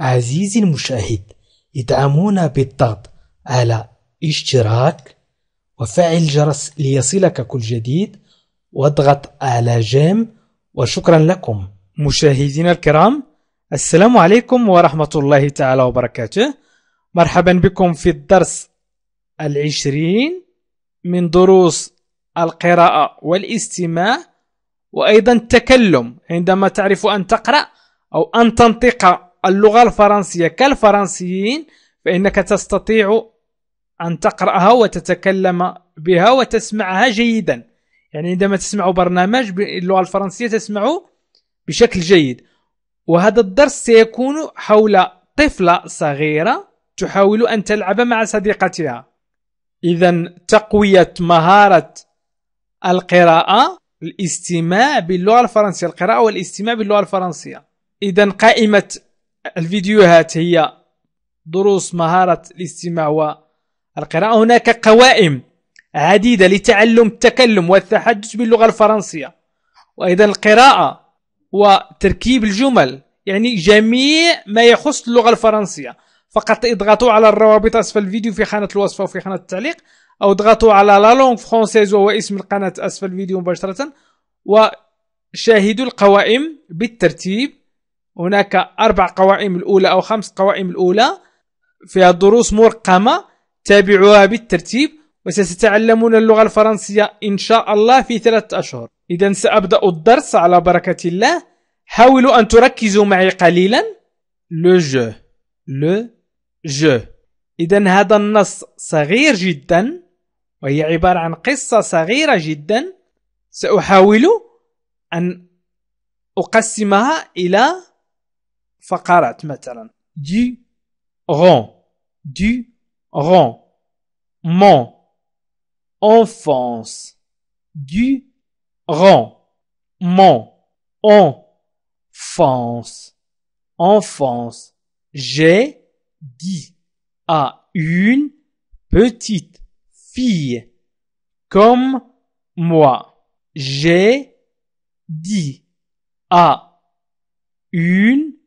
عزيزي المشاهد ادعمونا بالضغط على اشتراك وفعل الجرس ليصلك كل جديد واضغط على جيم وشكرا لكم مشاهدينا الكرام السلام عليكم ورحمة الله تعالى وبركاته مرحبا بكم في الدرس العشرين من دروس القراءة والاستماع وأيضا التكلم عندما تعرف أن تقرأ أو أن تنطق اللغة الفرنسية كالفرنسيين فإنك تستطيع أن تقرأها وتتكلم بها وتسمعها جيدا يعني عندما تسمع برنامج باللغة الفرنسية تسمعه بشكل جيد وهذا الدرس سيكون حول طفلة صغيرة تحاول أن تلعب مع صديقتها إذا تقوية مهارة القراءة الاستماع باللغة الفرنسية القراءة والاستماع باللغة الفرنسية إذا قائمة الفيديوهات هي دروس مهارة الاستماع والقراءة هناك قوائم عديدة لتعلم التكلم والتحدث باللغة الفرنسية وأيضا القراءة وتركيب الجمل يعني جميع ما يخص اللغة الفرنسية فقط اضغطوا على الروابط أسفل الفيديو في خانة الوصف أو في خانة التعليق أو اضغطوا على لا لونغ فرونسيز وهو اسم القناة أسفل الفيديو مباشرة وشاهدوا القوائم بالترتيب هناك أربع قوائم الأولى أو خمس قوائم الأولى فيها دروس مرقمة تابعوها بالترتيب وستتعلمون اللغة الفرنسية إن شاء الله في ثلاثة أشهر إذا سأبدأ الدرس على بركة الله حاولوا أن تركزوا معي قليلا لو جو لو جو إذا هذا النص صغير جدا وهي عبارة عن قصة صغيرة جدا سأحاول أن أقسمها إلى du rang du rang mon enfance du rang mon enfance enfance j'ai dit à une petite fille comme moi j'ai dit à une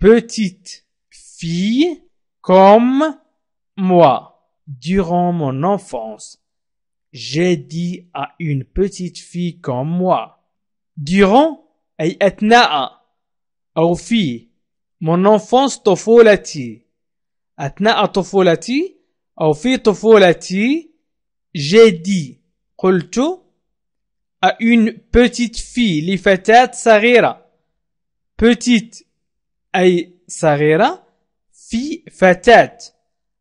petite fille comme moi. Durant mon enfance, j'ai dit à une petite fille comme moi. Durant Et a Au fille, mon enfance طفولتي a tofolati, au fil tofolati, j'ai dit قلت à une petite fille l'ifetat sarira. petite أي صغيرة في فتاة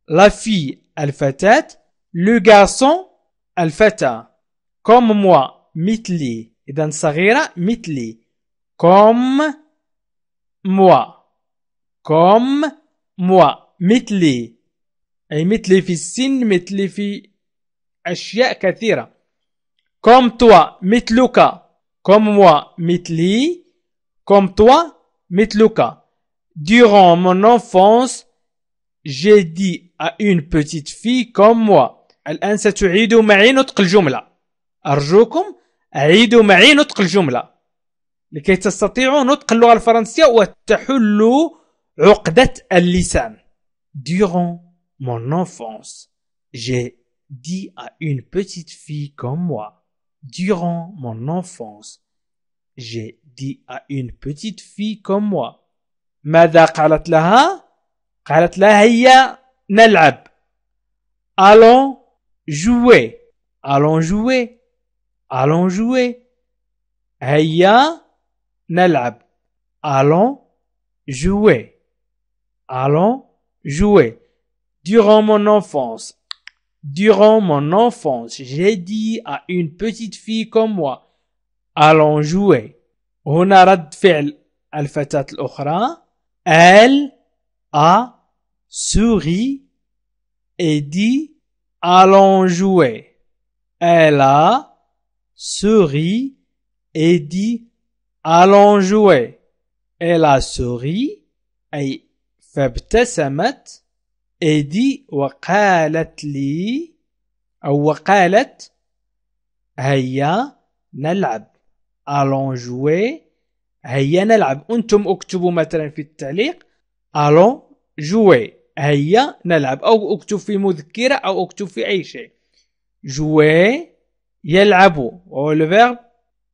لا في الفتاة لو غارسون الفتى كوم موا مثلي إذا صغيرة مثلي كوم موا كوم موا مثلي أي مثلي في السن مثلي في أشياء كثيرة كوم توا مثلك كوم موا مثلي كوم توا مثلك Durant mon enfance, j'ai dit à une petite fille comme moi, الآن ستعيدوا معي نطق الجملة. أرجوكم عيدوا معي نطق الجملة. لكي تستطيعوا نطق اللغة الفرنسية وتحلوا عقدة اللسان. Durant mon enfance, j'ai dit à une petite fille comme moi. Durant mon enfance, j'ai dit à une petite fille comme moi. ماذا قالت لها؟ قالت لها هيا نلعب allons jouer allons jouer allons jouer هيا نلعب allons jouer allons jouer durant mon enfance durant mon enfance j'ai dit à une petite fille comme moi allons jouer هنا رد فعل الفتاة الأخرى Elle a souri et dit Allons jouer. Elle a souri et dit Allons jouer. Elle a souri et et dit وقالت allons jouer هيا نلعب انتم اكتبوا مثلا في التعليق الون جوي هيا نلعب او اكتب في مذكره او اكتب في اي شيء جوي يلعب هو الفيرب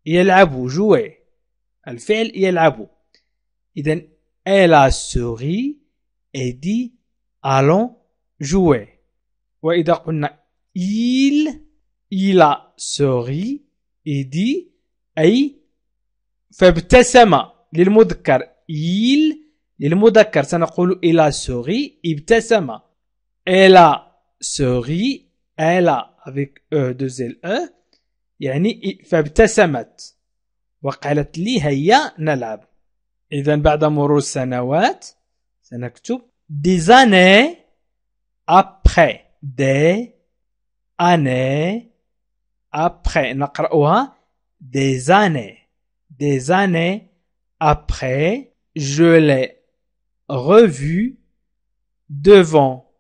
يلعب جوي الفعل يلعب اذا الا سوري ادي الون جوي واذا قلنا il il a سوري ادي اي فابتسم للمذكر إيل للمذكر سنقول إلى سوري ابتسم إلى سوري إلى avec e deux e يعني فابتسمت وقالت لي هيا نلعب إذا بعد مرور سنوات سنكتب des années après des années après نقرأها des années des années après, je l'ai revu devant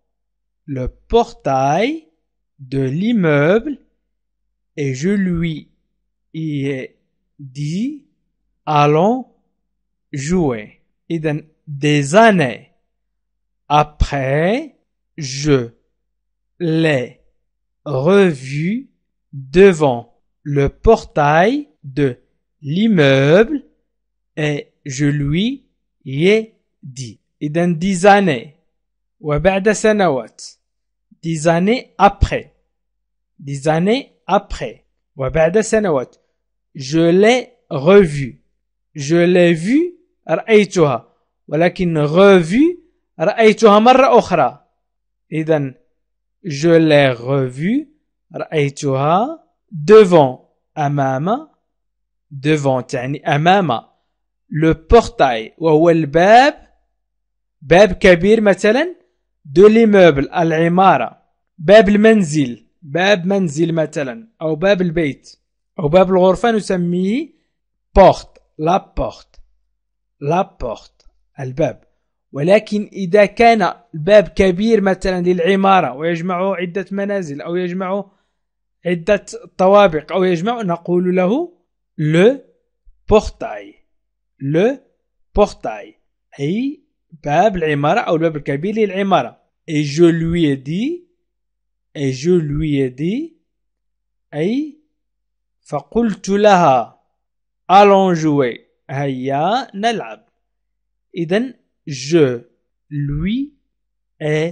le portail de l'immeuble et je lui ai dit allons jouer. Et des années après, je l'ai revu devant le portail de L'immeuble et je lui ai dit. Et dans dix années ou après des années après Dix années après des سنوات je l'ai revu je l'ai vu رأيتها ولكن revu رأيتها مرة أخرى donc, je l'ai revu رأيتها devant أمام devant يعني امام لو بورتاي وهو الباب باب كبير مثلا دو ليموبل العماره باب المنزل باب منزل مثلا او باب البيت او باب الغرفه نسميه بورت لا بورت لا بورت الباب ولكن اذا كان الباب كبير مثلا للعماره ويجمع عده منازل او يجمع عده طوابق او يجمع نقول له le portail le portail أي باب العمارة أو الباب الكبير للعمارة et je lui ai dit et je lui ai dit أي فقلت لها allons jouer هيا نلعب إذا je lui ai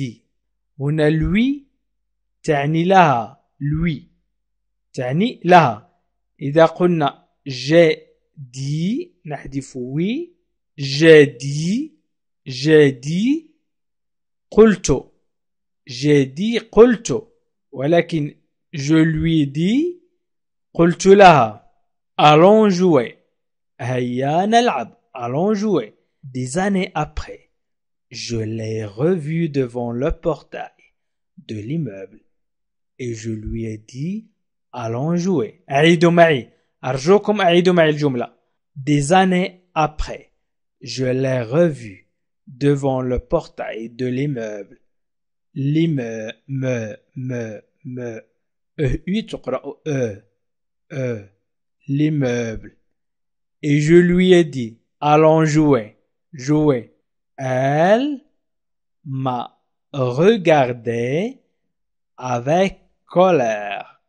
dit هنا lui تعني لها lui تعني لها إذا قلنا j'ai dit J'ai dit. J'ai dit. J'ai dit. ولكن je lui dis J'ai dit. allons jouer allons jouer des années après je l'ai revu devant le portail de l'immeuble et je lui ai dit Allons jouer. Des années après, je l'ai revue devant le portail de l'immeuble. L'immeuble, me, me, me, e, e, e, l'immeuble. Et je lui ai dit, allons jouer, jouer. Elle m'a regardé avec colère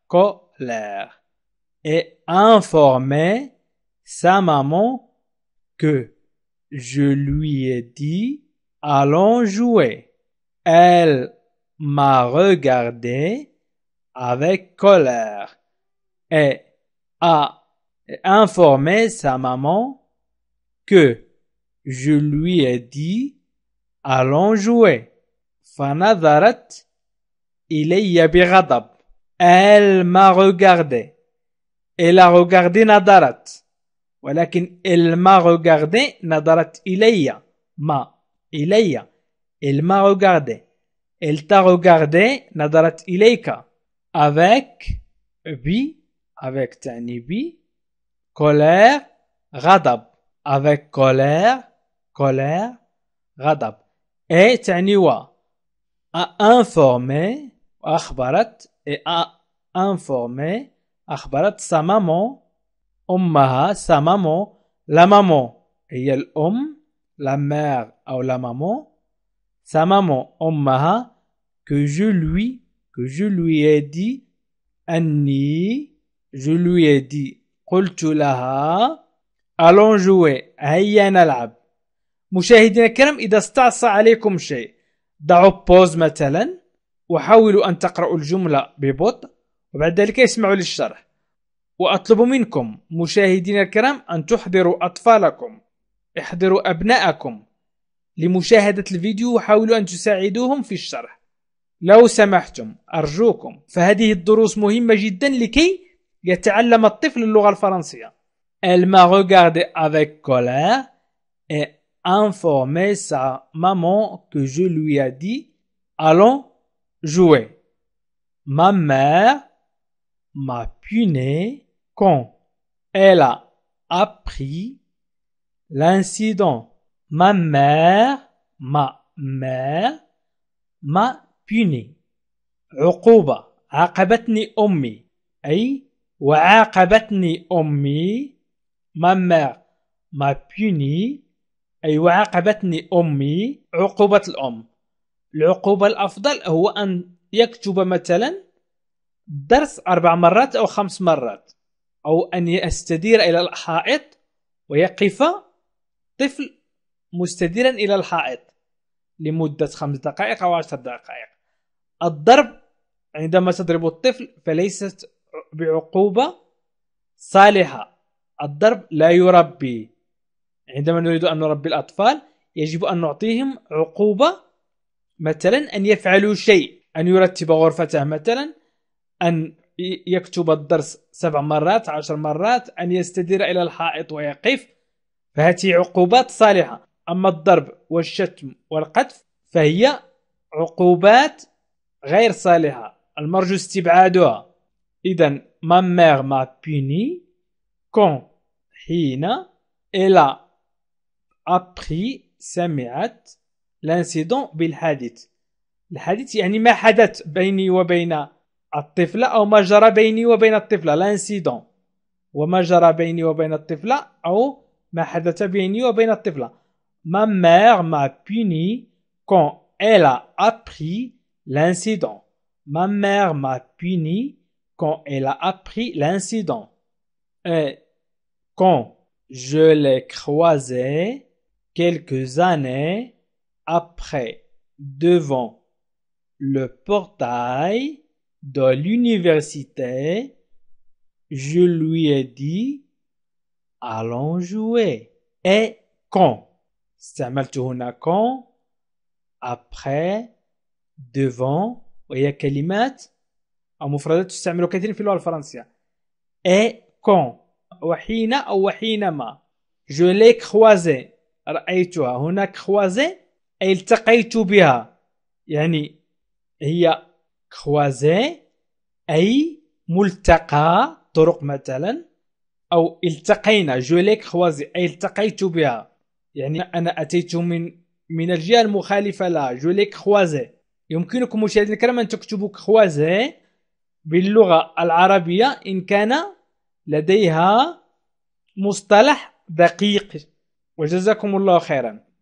et informer sa maman que je lui ai dit allons jouer. Elle m'a regardé avec colère et a informé sa maman que je lui ai dit allons jouer. إلي بغضب Elle m'a regardé. Elle a regardé نظرت. ولكن elle m'a regardé نظرت إلي. ما إلي. Elle m'a regardé. Elle t'a regardé نظرت إليك. Avec بي avec تعني بي colère غضب avec colère colère غضب et تعني و informer وأخبرت et a informé أخبرت sa maman أمها sa maman la maman هي الأم la mère أو la maman sa maman أمها que je lui que je lui ai dit أني je lui ai dit قلت لها allons jouer هيا نلعب مشاهدينا الكرام إذا استعصى عليكم شيء ضعوا بوز مثلا وحاولوا أن تقرأوا الجملة ببطء وبعد ذلك اسمعوا للشرح وأطلب منكم مشاهدينا الكرام أن تحضروا أطفالكم احضروا أبناءكم لمشاهدة الفيديو وحاولوا أن تساعدوهم في الشرح لو سمحتم أرجوكم فهذه الدروس مهمة جدا لكي يتعلم الطفل اللغة الفرنسية Elle m'a regardé avec colère et informé sa maman que je lui ai dit Allons jouer. Ma mère m'a puni quand elle a appris l'incident. Ma mère, ma mère m'a puni. عقوبة عاقبتني أمي أي وعاقبتني أمي ma mère m'a puni أي وعاقبتني أمي عقوبة الأم العقوبة الأفضل هو أن يكتب مثلا درس أربع مرات أو خمس مرات أو أن يستدير إلى الحائط ويقف طفل مستديرا إلى الحائط لمدة خمس دقائق أو عشر دقائق الضرب عندما تضرب الطفل فليست بعقوبة صالحة الضرب لا يربي عندما نريد أن نربي الأطفال يجب أن نعطيهم عقوبة مثلا أن يفعلوا شيء أن يرتب غرفته مثلا أن يكتب الدرس سبع مرات عشر مرات أن يستدير إلى الحائط ويقف فهذه عقوبات صالحة أما الضرب والشتم والقذف فهي عقوبات غير صالحة المرجو استبعادها إذا ما مير ما بيني كون حين إلا أبخي سمعت لانسيدون بالحادث الحادث يعني ما حدث بيني وبين الطفلة أو ما جرى بيني وبين الطفلة لانسيدون وما جرى بيني وبين الطفلة أو ما حدث بيني وبين الطفلة ما مير ما puni كون إلا أبري لانسيدون ما مير ما m'a كون إلا أبري لانسيدون كون je l'ai croisé quelques années après, devant le portail de l'université, je lui ai dit, allons jouer. Et quand? استعملتهن quand après devant وهي كلمات أو مفردات تستعمل كثيرا في en français. et quand وحين أو وحينما je l'ai croisé Tu هناك croisé أي التقيت بها يعني هي كوازي أي ملتقى طرق مثلا أو التقينا جوليك خوازي أي التقيت بها يعني أنا أتيت من من الجهة المخالفة لها جوليك خوازي يمكنكم مشاهدينا الكرام أن تكتبوا كروازي باللغة العربية إن كان لديها مصطلح دقيق وجزاكم الله خيرا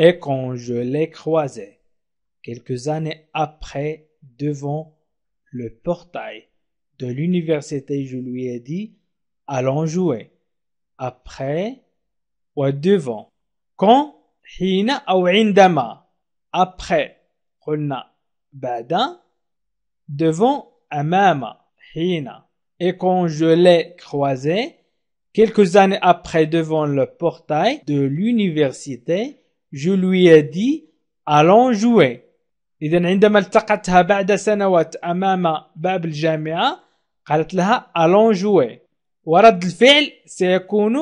et quand je l'ai croisé, quelques années après, devant le portail de l'université, je lui ai dit, allons jouer. Après, ou devant. Quand, hina ou indama. Après, Runa. bada. Devant, amama, hina. Et quand je l'ai croisé, quelques années après devant le portail de l'université, Je lui ai dit allons jouer. إذا عندما التقتها بعد سنوات أمام باب الجامعة قالت لها allons jouer ورد الفعل سيكون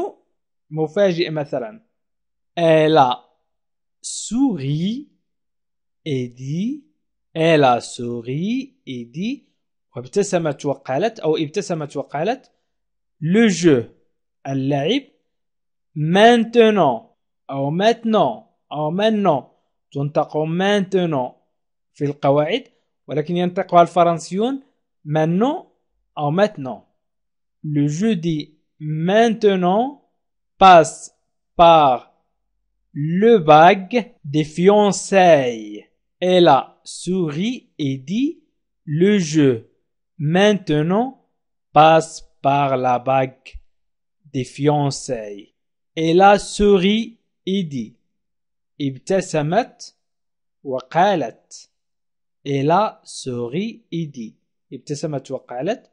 مفاجئ مثلا Elle a souri et dit Elle a souri et dit وابتسمت وقالت أو ابتسمت وقالت لو جو اللعب maintenant أو maintenant Maintenant, j'entends maintenant في القواعد ولكن ينطقها الفرنسيون maintenant en maintenant le jeudi maintenant passe par le bague des fiançailles. Elle a souris et dit le jeu. Maintenant passe par la bague des fiançailles. Elle a souris et dit ابتسمت وقالت إلى سوري إيدي ابتسمت وقالت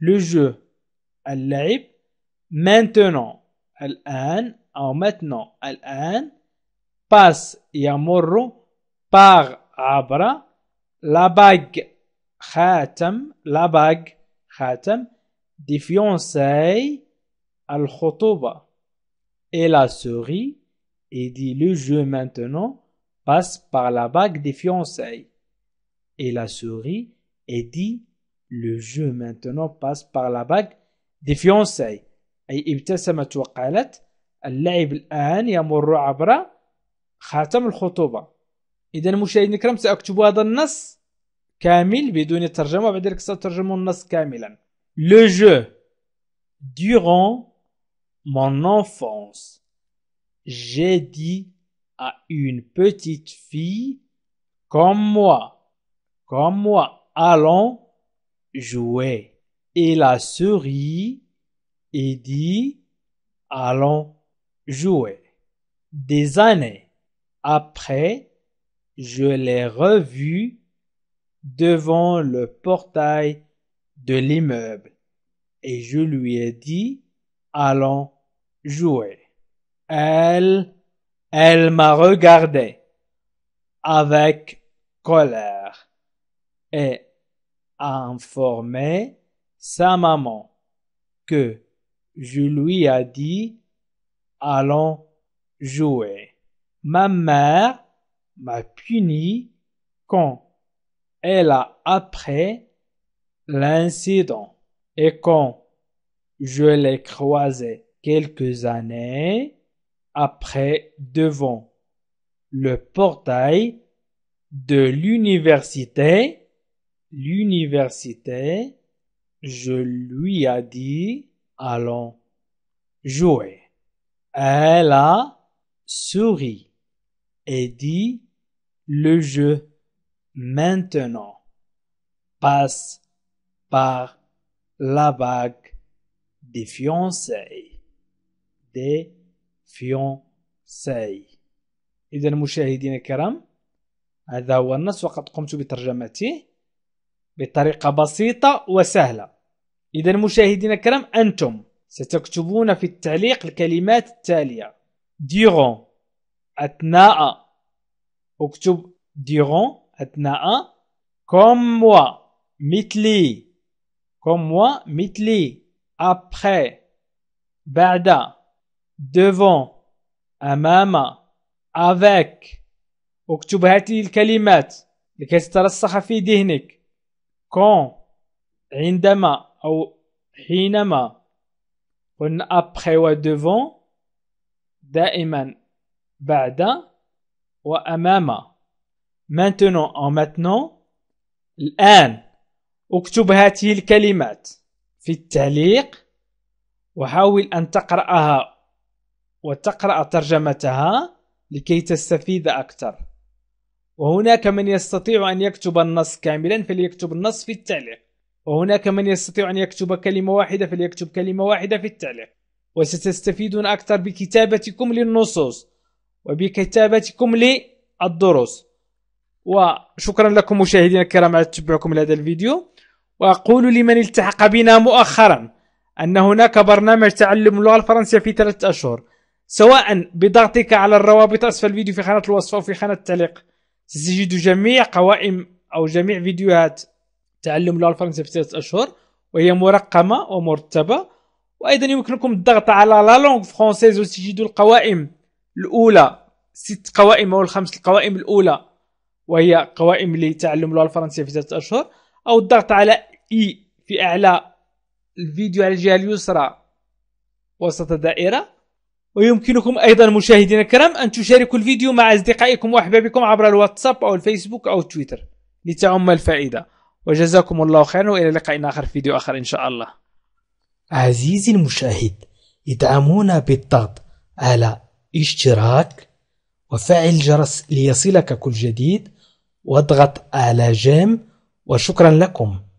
لو جو اللعب maintenant الآن أو maintenant الآن باس يمر باغ عبر لا باغ خاتم لا باغ خاتم دي الخطوبة إلى سوري et dit le jeu maintenant passe par la bague des fiançailles. Et la souris et dit le jeu maintenant passe par la bague des fiançailles. أي ابتسمت وقالت اللعب الآن يمر عبر خاتم الخطوبة إذا الكرام سأكتب هذا النص كامل بدون بعد ذلك النص كاملا Le jeu durant mon enfance j'ai dit à une petite fille comme moi, comme moi, allons jouer. Et la souris et dit allons jouer. Des années après, je l'ai revue devant le portail de l'immeuble et je lui ai dit allons jouer. Elle, elle m'a regardé avec colère et a informé sa maman que je lui ai dit allons jouer. Ma mère m'a puni quand elle a appris l'incident et quand je l'ai croisé quelques années après devant le portail de l'université, l'université, je lui ai dit, allons jouer. Elle a souri et dit le jeu maintenant passe par la vague des fiançailles des فيونساي إذا مشاهدينا الكرام هذا هو النص وقد قمت بترجمته بطريقة بسيطة وسهلة إذا مشاهدينا الكرام أنتم ستكتبون في التعليق الكلمات التالية ديغون أثناء اكتب ديغون أثناء كوم موا مثلي كوم موا مثلي أبخي بعد devant أمام avec اكتب هذه الكلمات لكي تترسخ في ذهنك quand عندما أو حينما قلنا après و devant دائما بعد وأمام maintenant أو maintenant الآن اكتب هذه الكلمات في التعليق وحاول أن تقرأها وتقرأ ترجمتها لكي تستفيد أكثر وهناك من يستطيع أن يكتب النص كاملا فليكتب النص في التعليق وهناك من يستطيع أن يكتب كلمة واحدة فليكتب كلمة واحدة في التعليق وستستفيدون أكثر بكتابتكم للنصوص وبكتابتكم للدروس وشكرا لكم مشاهدينا الكرام على تتبعكم لهذا الفيديو وأقول لمن التحق بنا مؤخرا أن هناك برنامج تعلم اللغة الفرنسية في ثلاثة أشهر سواء بضغطك على الروابط أسفل الفيديو في خانة الوصف أو في خانة التعليق ستجد جميع قوائم أو جميع فيديوهات تعلم اللغة الفرنسية في ثلاثة أشهر وهي مرقمة ومرتبة وأيضا يمكنكم الضغط على لا لونغ فرونسيز وستجد القوائم الأولى ست قوائم أو الخمس القوائم الأولى وهي قوائم لتعلم اللغة الفرنسية في ثلاثة أشهر أو الضغط على إي e في أعلى الفيديو على الجهة اليسرى وسط دائرة ويمكنكم أيضا مشاهدينا الكرام أن تشاركوا الفيديو مع أصدقائكم وأحبابكم عبر الواتساب أو الفيسبوك أو تويتر لتعم الفائدة وجزاكم الله خيرا وإلى لقاء آخر في فيديو آخر إن شاء الله عزيزي المشاهد ادعمونا بالضغط على اشتراك وفعل جرس ليصلك كل جديد واضغط على جيم وشكرا لكم